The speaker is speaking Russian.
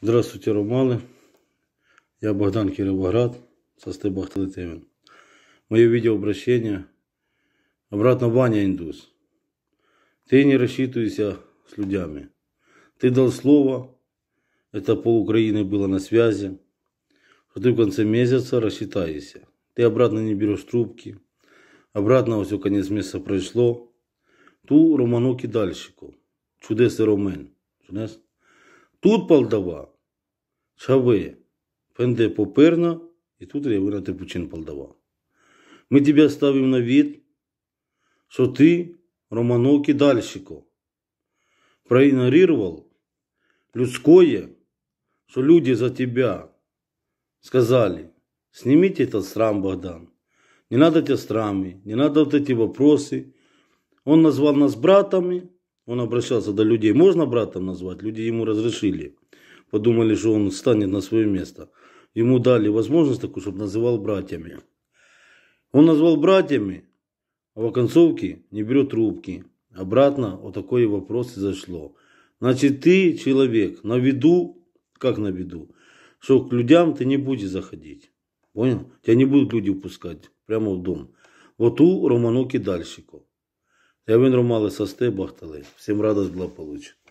Здравствуйте, Романи. Я Богдан Кировоград, со Стебах Литвин. Мое видеообращение «Обратно Ваня, индус». Ты не рассчитывайся с людьми. Ты дал слово, это пол Украины было на связи, что ты в конце месяца рассчитаешься. Ты обратно не берешь трубки, обратно все конец месяца прошло. Ту Роману Кидальщику, чудесы Ромен. Чудес? Тут Полдова Чавы, пенде попирно і тут Рявина Типучин Полдава. Ми тебе ставим на від, що ти, Романов Кидальщико, проігнорував людськое, що люди за тебя сказали, снимите этот срам, Богдан, не надо тебе срамы, не надо вот эти вопросы. Он назвал нас братами, он обращался до людей, можно братом назвать, люди ему разрешили – подумали, что он встанет на свое место. Ему дали возможность такую, чтобы называл братьями. Он назвал братьями, а в оконцовке не берет трубки. Обратно вот такой вопрос и зашло. Значит, ты человек на виду, как на виду, что к людям ты не будешь заходить. Понял? Тебя не будут люди упускать прямо в дом. Вот у Романоки Кидальщику. Я він Ромали Састе Бахталей. Всем радость была благополуччя.